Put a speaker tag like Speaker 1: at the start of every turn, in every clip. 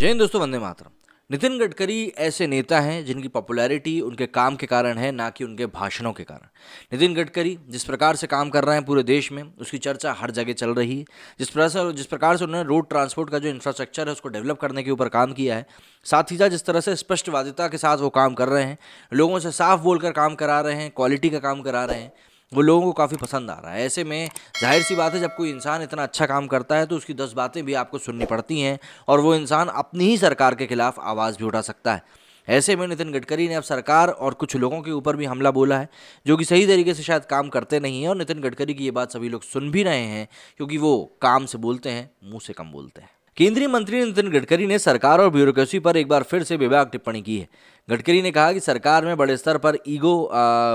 Speaker 1: जय हिंद दोस्तों वंदे मातरम नितिन गडकरी ऐसे नेता हैं जिनकी पॉपुलैरिटी उनके काम के कारण है ना कि उनके भाषणों के कारण नितिन गडकरी जिस प्रकार से काम कर रहे हैं पूरे देश में उसकी चर्चा हर जगह चल रही है जिस प्रकार से जिस प्रकार से उन्होंने रोड ट्रांसपोर्ट का जो इंफ्रास्ट्रक्चर है उसको डेवलप करने के ऊपर काम किया है साथ ही साथ जिस तरह से स्पष्टवादिता के साथ वो काम कर रहे हैं लोगों से साफ बोलकर काम करा रहे हैं क्वालिटी का काम करा रहे हैं वो लोगों को काफ़ी पसंद आ रहा है ऐसे में जाहिर सी बात है जब कोई इंसान इतना अच्छा काम करता है तो उसकी दस बातें भी आपको सुननी पड़ती हैं और वो इंसान अपनी ही सरकार के खिलाफ आवाज़ भी उठा सकता है ऐसे में नितिन गडकरी ने अब सरकार और कुछ लोगों के ऊपर भी हमला बोला है जो कि सही तरीके से शायद काम करते नहीं हैं और नितिन गडकरी की ये बात सभी लोग सुन भी रहे हैं क्योंकि वो काम से बोलते हैं मुंह से कम बोलते हैं केंद्रीय मंत्री नितिन गडकरी ने सरकार और ब्यूरोक्रेसी पर एक बार फिर से विभाग टिप्पणी की है गडकरी ने कहा कि सरकार में बड़े स्तर पर ईगो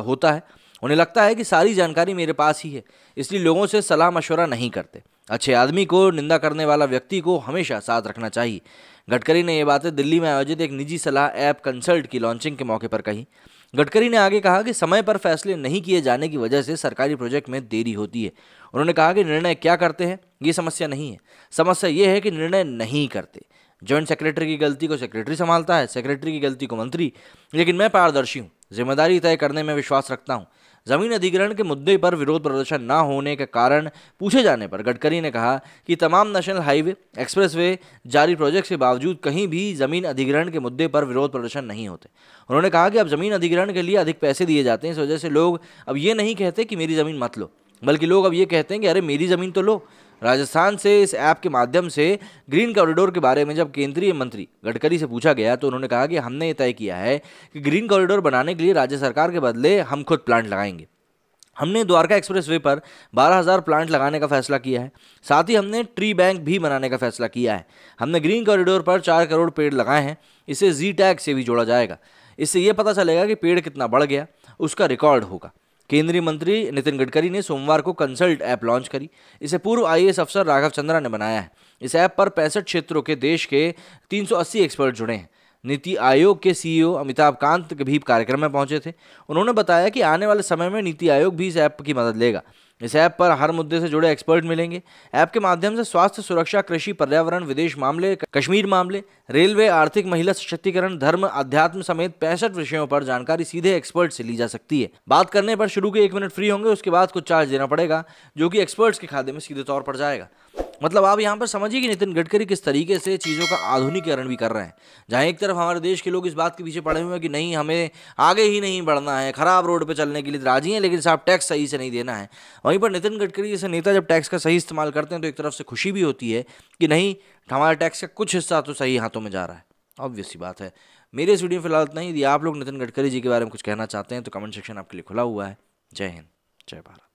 Speaker 1: होता है उन्हें लगता है कि सारी जानकारी मेरे पास ही है इसलिए लोगों से सलाह मशवरा नहीं करते अच्छे आदमी को निंदा करने वाला व्यक्ति को हमेशा साथ रखना चाहिए गडकरी ने ये बातें दिल्ली में आयोजित एक निजी सलाह ऐप कंसल्ट की लॉन्चिंग के मौके पर कही गडकरी ने आगे कहा कि समय पर फैसले नहीं किए जाने की वजह से सरकारी प्रोजेक्ट में देरी होती है उन्होंने कहा कि निर्णय क्या करते हैं ये समस्या नहीं है समस्या ये है कि निर्णय नहीं करते जॉइंट सेक्रेटरी की गलती को सेक्रेटरी संभालता है सेक्रेटरी की गलती को मंत्री लेकिन मैं पारदर्शी हूँ जिम्मेदारी तय करने में विश्वास रखता हूँ जमीन अधिग्रहण के मुद्दे पर विरोध प्रदर्शन न होने के कारण पूछे जाने पर गडकरी ने कहा कि तमाम नेशनल हाईवे एक्सप्रेस जारी प्रोजेक्ट के बावजूद कहीं भी जमीन अधिग्रहण के मुद्दे पर विरोध प्रदर्शन नहीं होते उन्होंने कहा कि अब जमीन अधिग्रहण के लिए अधिक पैसे दिए जाते हैं इस वजह से लोग अब ये नहीं कहते कि मेरी जमीन मत लो बल्कि लोग अब ये कहते हैं कि अरे मेरी ज़मीन तो लो राजस्थान से इस ऐप के माध्यम से ग्रीन कॉरिडोर के बारे में जब केंद्रीय मंत्री गडकरी से पूछा गया तो उन्होंने कहा कि हमने ये तय किया है कि ग्रीन कॉरिडोर बनाने के लिए राज्य सरकार के बदले हम खुद प्लांट लगाएंगे हमने द्वारका एक्सप्रेसवे पर 12000 प्लांट लगाने का फैसला किया है साथ ही हमने ट्री बैंक भी बनाने का फैसला किया है हमने ग्रीन कॉरिडोर पर चार करोड़ पेड़ लगाए हैं इसे जी टैग से भी जोड़ा जाएगा इससे ये पता चलेगा कि पेड़ कितना बढ़ गया उसका रिकॉर्ड होगा केंद्रीय मंत्री नितिन गडकरी ने सोमवार को कंसल्ट ऐप लॉन्च करी इसे पूर्व आई अफसर राघव चंद्रा ने बनाया है इस ऐप पर पैंसठ क्षेत्रों के देश के 380 एक्सपर्ट जुड़े हैं नीति आयोग के सीईओ अमिताभ कांत भी कार्यक्रम में पहुंचे थे उन्होंने बताया कि आने वाले समय में नीति आयोग भी इस ऐप की मदद लेगा इस ऐप पर हर मुद्दे से जुड़े एक्सपर्ट मिलेंगे ऐप के माध्यम से स्वास्थ्य सुरक्षा कृषि पर्यावरण विदेश मामले कश्मीर मामले रेलवे आर्थिक महिला सशक्तिकरण धर्म अध्यात्म समेत पैंसठ विषयों पर जानकारी सीधे एक्सपर्ट से ली जा सकती है बात करने पर शुरू के एक मिनट फ्री होंगे उसके बाद कुछ चार्ज देना पड़ेगा जो कि एक्सपर्ट्स के खाते में सीधे तौर पर जाएगा मतलब आप यहाँ पर समझिए कि नितिन गडकरी किस तरीके से चीज़ों का आधुनिकीकरण भी कर रहे हैं जहाँ एक तरफ हमारे देश के लोग इस बात के पीछे पड़े हुए हैं कि नहीं हमें आगे ही नहीं बढ़ना है खराब रोड पर चलने के लिए राजी हैं लेकिन साहब टैक्स सही से नहीं देना है वहीं पर नितिन गडकरी जैसे नेता जब टैक्स का सही इस्तेमाल करते हैं तो एक तरफ से खुशी भी होती है कि नहीं हमारे टैक्स का कुछ हिस्सा तो सही हाथों में जा रहा है ऑब्वियस ही बात है मेरे इस वीडियो में फिलहाल इतना ही यदि आप लोग नितिन गडकरी जी के बारे में कुछ कहना चाहते हैं तो कमेंट सेक्शन आपके लिए खुला हुआ है जय हिंद जय भारत